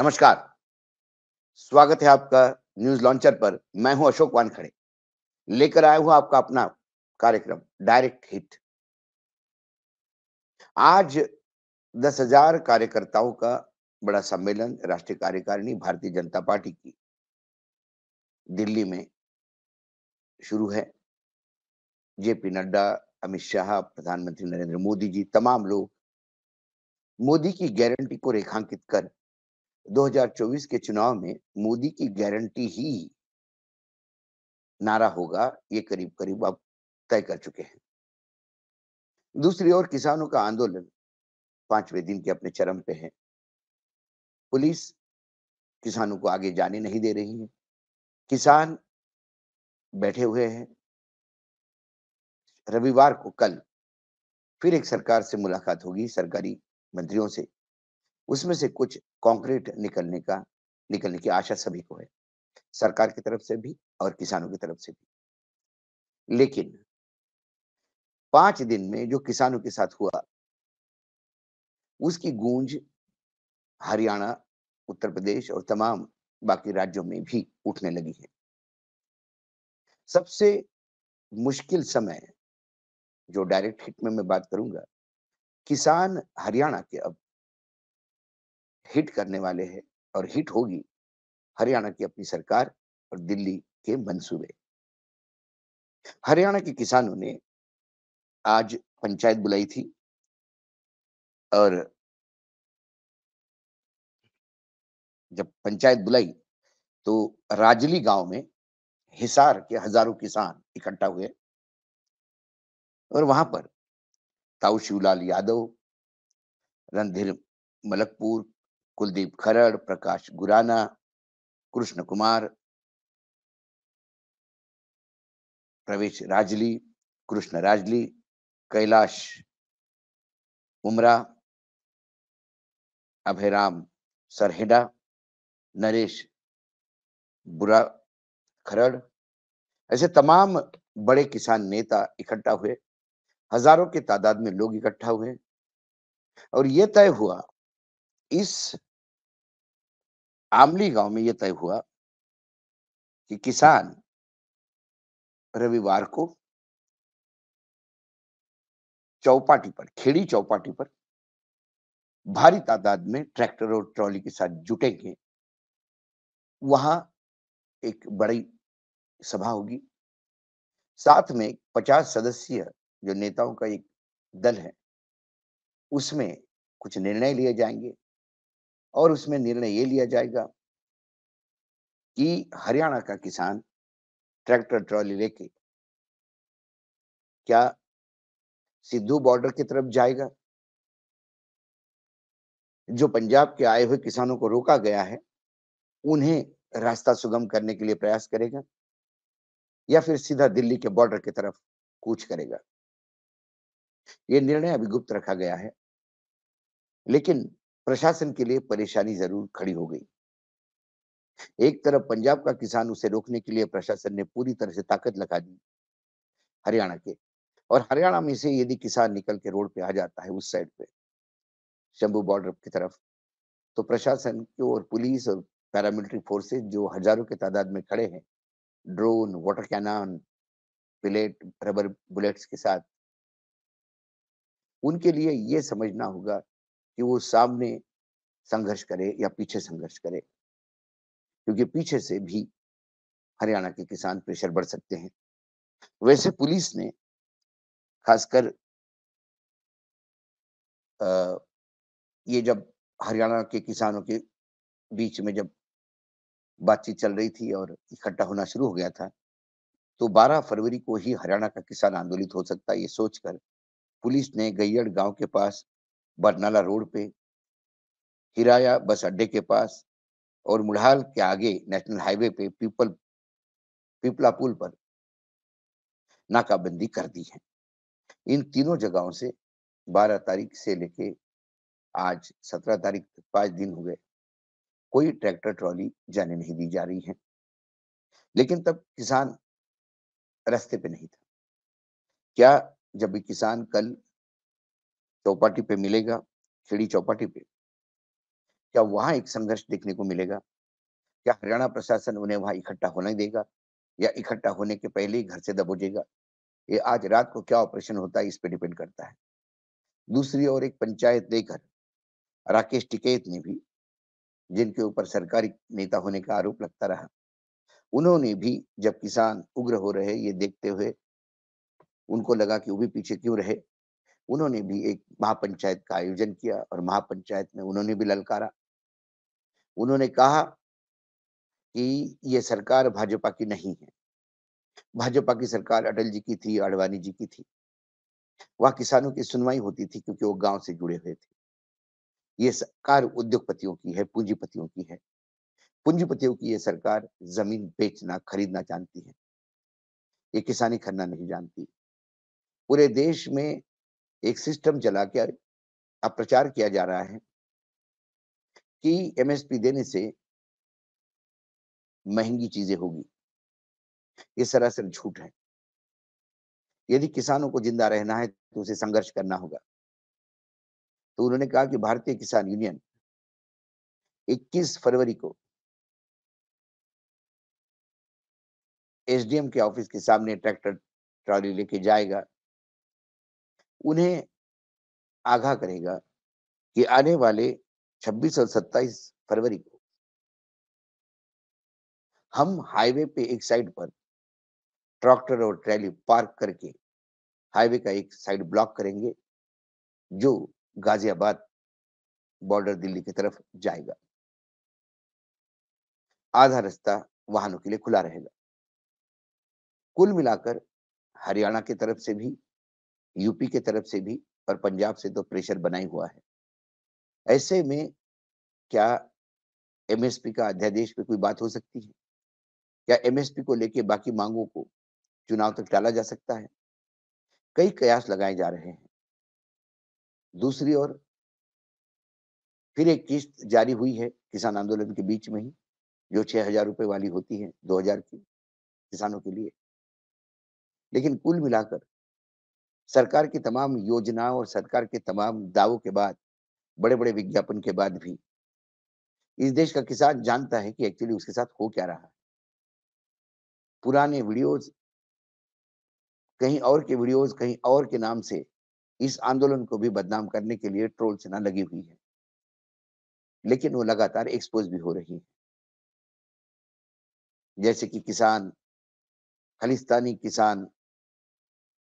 नमस्कार स्वागत है आपका न्यूज लॉन्चर पर मैं हूं अशोक वानखड़े लेकर आया हूं आपका अपना कार्यक्रम डायरेक्ट हिट आज दस हजार कार्यकर्ताओं का बड़ा सम्मेलन राष्ट्रीय कार्यकारिणी भारतीय जनता पार्टी की दिल्ली में शुरू है जेपी नड्डा अमित शाह प्रधानमंत्री नरेंद्र मोदी जी तमाम लोग मोदी की गारंटी को रेखांकित कर 2024 के चुनाव में मोदी की गारंटी ही नारा होगा ये करीब करीब आप तय कर चुके हैं दूसरी ओर किसानों का आंदोलन पांचवें दिन के अपने चरम पे है पुलिस किसानों को आगे जाने नहीं दे रही है किसान बैठे हुए हैं रविवार को कल फिर एक सरकार से मुलाकात होगी सरकारी मंत्रियों से उसमें से कुछ कॉन्क्रीट निकलने का निकलने की आशा सभी को है सरकार की तरफ से भी और किसानों की तरफ से भी लेकिन पांच दिन में जो किसानों के साथ हुआ उसकी गूंज हरियाणा उत्तर प्रदेश और तमाम बाकी राज्यों में भी उठने लगी है सबसे मुश्किल समय जो डायरेक्ट हिट में मैं बात करूंगा किसान हरियाणा के अब हिट करने वाले हैं और हिट होगी हरियाणा की अपनी सरकार और दिल्ली के मंसूबे हरियाणा के किसानों ने आज पंचायत बुलाई थी और जब पंचायत बुलाई तो राजली गांव में हिसार के हजारों किसान इकट्ठा हुए और वहां पर ताऊ शिवलाल यादव रणधीर मलकपुर कुलदीप खरड़ प्रकाश गुराना कृष्ण कुमार प्रवेश राजली कृष्ण राजली कैलाश उमरा अभयराम सरहेडा नरेश बुरा खरड़ ऐसे तमाम बड़े किसान नेता इकट्ठा हुए हजारों की तादाद में लोग इकट्ठा हुए और ये तय हुआ इस आमली गांव में यह तय हुआ कि किसान रविवार को चौपाटी पर खेड़ी चौपाटी पर भारी तादाद में ट्रैक्टर और ट्रॉली के साथ जुटेंगे वहां एक बड़ी सभा होगी साथ में 50 सदस्यीय जो नेताओं का एक दल है उसमें कुछ निर्णय लिए जाएंगे और उसमें निर्णय ये लिया जाएगा कि हरियाणा का किसान ट्रैक्टर ट्रॉली लेके क्या सिद्धू बॉर्डर की तरफ जाएगा जो पंजाब के आए हुए किसानों को रोका गया है उन्हें रास्ता सुगम करने के लिए प्रयास करेगा या फिर सीधा दिल्ली के बॉर्डर की तरफ कूच करेगा यह निर्णय अभी गुप्त रखा गया है लेकिन प्रशासन के लिए परेशानी जरूर खड़ी हो गई एक तरफ पंजाब का किसान उसे रोकने के लिए प्रशासन ने पूरी तरह से ताकत लगा दी हरियाणा के और हरियाणा में से यदि किसान निकल के रोड पे आ जाता है उस साइड पे शंभू बॉर्डर की तरफ तो प्रशासन की और पुलिस और पैरामिलिट्री फोर्सेस जो हजारों के तादाद में खड़े हैं drone water cannon pellet rubber bullets के साथ उनके लिए ये समझना होगा कि वो सामने संघर्ष करे या पीछे संघर्ष करे क्योंकि पीछे से भी हरियाणा के किसान प्रेशर बढ़ सकते हैं वैसे पुलिस ने खासकर ये जब हरियाणा के किसानों के बीच में जब बातचीत चल रही थी और इकट्ठा होना शुरू हो गया था तो 12 फरवरी को ही हरियाणा का किसान आंदोलित हो सकता है ये सोचकर पुलिस ने गैयड़ गांव के पास बरनाला रोड पे हिराया बस अड्डे के पास और मुढ़ाल के आगे नेशनल हाईवे पे पीपल पीपला पुल पर नाकाबंदी कर दी है इन तीनों जगहों से 12 तारीख से लेके आज 17 तारीख तक दिन हो गए कोई ट्रैक्टर ट्रॉली जाने नहीं दी जा रही है लेकिन तब किसान रास्ते पे नहीं था क्या जब भी किसान कल चौपाटी पे मिलेगा खेड़ी चौपाटी पे क्या वहां एक संघर्ष देखने को मिलेगा क्या हरियाणा प्रशासन उन्हें वहां इकट्ठा होने देगा या इकट्ठा होने के पहले ही घर से दबोजेगा ये आज रात को क्या ऑपरेशन होता है इस पर डिपेंड करता है दूसरी ओर एक पंचायत लेकर राकेश टिकेत ने भी जिनके ऊपर सरकारी नेता होने का आरोप लगता रहा उन्होंने भी जब किसान उग्र हो रहे ये देखते हुए उनको लगा कि वो भी पीछे क्यों रहे उन्होंने भी एक महापंचायत का आयोजन किया और महापंचायत में उन्होंने भी ललकारा उन्होंने कहा कि ये सरकार भाजपा की नहीं है भाजपा की सरकार अटल जी की थी अडवाणी जी की थी वहां किसानों की सुनवाई होती थी क्योंकि वो गांव से जुड़े हुए थे ये सरकार उद्योगपतियों की है पूंजीपतियों की है पूंजीपतियों की ये सरकार जमीन बेचना खरीदना जानती है ये किसानी करना नहीं जानती पूरे देश में एक सिस्टम चला के अब प्रचार किया जा रहा है कि एमएसपी देने से महंगी चीजें होगी ये सरासर झूठ है यदि किसानों को जिंदा रहना है तो उसे संघर्ष करना होगा तो उन्होंने कहा कि भारतीय किसान यूनियन 21 फरवरी को एसडीएम के ऑफिस के सामने ट्रैक्टर ट्रॉली लेके जाएगा उन्हें आगाह करेगा कि आने वाले 26 और 27 फरवरी को हम हाईवे पे एक साइड पर ट्रैक्टर और ट्रैली पार्क करके हाईवे का एक साइड ब्लॉक करेंगे जो गाजियाबाद बॉर्डर दिल्ली की तरफ जाएगा आधा रास्ता वाहनों के लिए खुला रहेगा कुल मिलाकर हरियाणा की तरफ से भी यूपी के तरफ से भी और पंजाब से तो प्रेशर बना ही हुआ है ऐसे में क्या एमएसपी का अध्यादेश पे कोई बात हो सकती है क्या एमएसपी को लेके बाकी मांगों को चुनाव तक टाला जा सकता है कई कयास लगाए जा रहे हैं दूसरी ओर फिर एक किस्त जारी हुई है किसान आंदोलन के बीच में ही जो छह हजार रुपए वाली होती है दो हजार की किसानों के लिए लेकिन कुल मिलाकर सरकार की तमाम योजनाओं और सरकार के तमाम दावों के बाद बड़े बड़े विज्ञापन के बाद भी इस देश का किसान जानता है कि एक्चुअली उसके साथ हो क्या रहा है पुराने वीडियोस कहीं और के वीडियोस कहीं और के नाम से इस आंदोलन को भी बदनाम करने के लिए ट्रोल सेना लगी हुई है लेकिन वो लगातार एक्सपोज भी हो रही है जैसे कि किसान खालिस्तानी किसान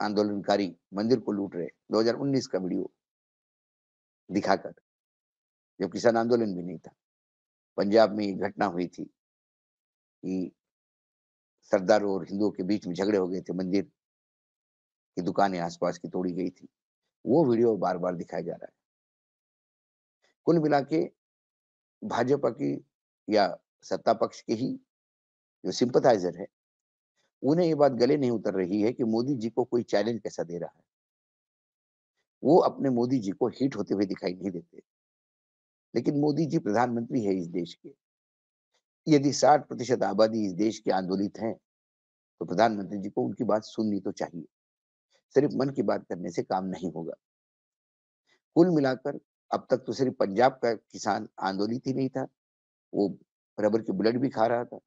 आंदोलनकारी मंदिर को लूट रहे 2019 का वीडियो दिखाकर जब किसान आंदोलन भी नहीं था पंजाब में घटना हुई थी कि सरदार और हिंदुओं के बीच में झगड़े हो गए थे मंदिर की दुकानें आसपास की तोड़ी गई थी वो वीडियो बार बार दिखाया जा रहा है कुल मिला के भाजपा की या सत्ता पक्ष के ही जो सिंपथाइजर है उन्हें ये बात गले नहीं उतर रही है कि मोदी जी को कोई चैलेंज कैसा दे रहा है वो अपने मोदी जी को हिट होते हुए दिखाई नहीं देते लेकिन मोदी जी प्रधानमंत्री है इस देश के यदि साठ प्रतिशत आबादी इस देश के आंदोलित है तो प्रधानमंत्री जी को उनकी बात सुननी तो चाहिए सिर्फ मन की बात करने से काम नहीं होगा कुल मिलाकर अब तक तो सिर्फ पंजाब का किसान आंदोलित ही नहीं था वो रबर की बुलेट भी खा रहा था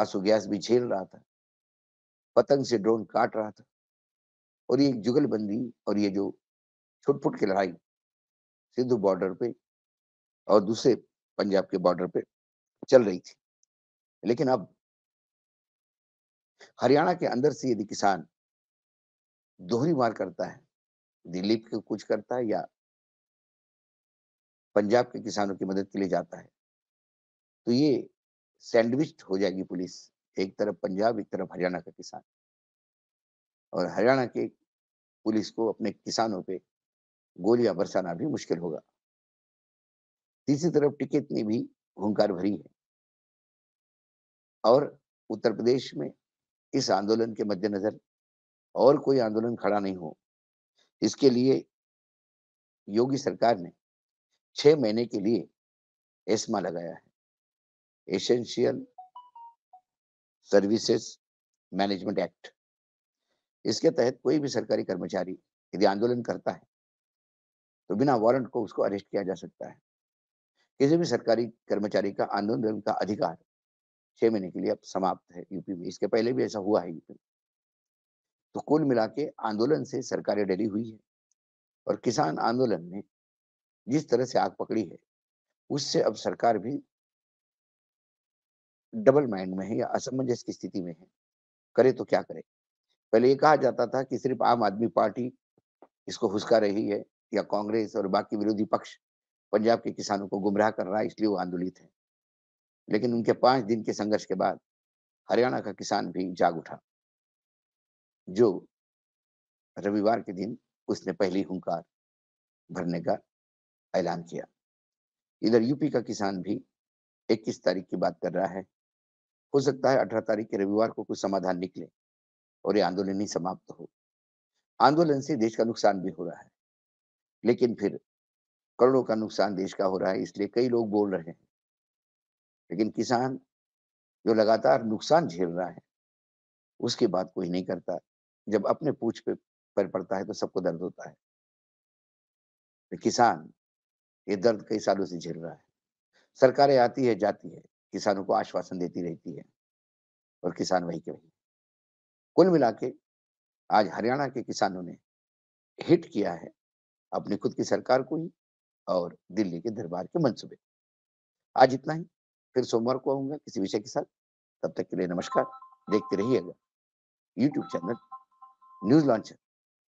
आंसू गैस भी झेल रहा था पतंग से ड्रोन काट रहा था और ये जुगलबंदी और ये जो छुटपुट की लड़ाई सिंधु बॉर्डर पे और दूसरे पंजाब के बॉर्डर पे चल रही थी लेकिन अब हरियाणा के अंदर से यदि किसान दोहरी मार करता है दिल्ली के कुछ करता है या पंजाब के किसानों की मदद के लिए जाता है तो ये सैंडविच हो जाएगी पुलिस एक तरफ पंजाब एक तरफ हरियाणा का किसान और हरियाणा के पुलिस को अपने किसानों पे गोलियां बरसाना भी मुश्किल होगा तीसरी तरफ टिकट ने भी हंकार भरी है और उत्तर प्रदेश में इस आंदोलन के मद्देनजर और कोई आंदोलन खड़ा नहीं हो इसके लिए योगी सरकार ने छह महीने के लिए एस्मा लगाया है एसेंशियल सर्विसेज मैनेजमेंट एक्ट इसके तहत कोई भी सरकारी कर्मचारी यदि आंदोलन करता है तो बिना वारंट को उसको अरेस्ट किया जा सकता है किसी भी सरकारी कर्मचारी का आंदोलन का अधिकार छह महीने के लिए अब समाप्त है यूपी में इसके पहले भी ऐसा हुआ है यूपी में तो कुल मिला के आंदोलन से सरकारें डरी हुई है और किसान आंदोलन ने जिस तरह से आग पकड़ी है उससे अब सरकार भी डबल माइंड में है या असमंजस की स्थिति में है करे तो क्या करे पहले ये कहा जाता था कि सिर्फ आम आदमी पार्टी इसको हुसका रही है या कांग्रेस और बाकी विरोधी पक्ष पंजाब के किसानों को गुमराह कर रहा है इसलिए वो आंदोलित है लेकिन उनके पांच दिन के संघर्ष के बाद हरियाणा का किसान भी जाग उठा जो रविवार के दिन उसने पहली हुंकार भरने का ऐलान किया इधर यूपी का किसान भी 21 तारीख की बात कर रहा है हो सकता है अठारह तारीख के रविवार को कुछ समाधान निकले और ये आंदोलन ही समाप्त हो आंदोलन से देश का नुकसान भी हो रहा है लेकिन फिर करोड़ों का नुकसान देश का हो रहा है इसलिए कई लोग बोल रहे हैं लेकिन किसान जो लगातार नुकसान झेल रहा है उसके बाद कोई नहीं करता जब अपने पूछ पे पर पड़ता है तो सबको दर्द होता है तो किसान ये दर्द कई सालों से झेल रहा है सरकारें आती है जाती है किसानों को आश्वासन देती रहती है और किसान वही के वही कुल मिला के आज हरियाणा के किसानों ने हिट किया है अपनी खुद की सरकार को ही और दिल्ली के दरबार के मनसूबे आज इतना ही फिर सोमवार को आऊंगा किसी विषय के साथ तब तक के लिए नमस्कार देखते रहिएगा यूट्यूब चैनल न्यूज लॉन्चर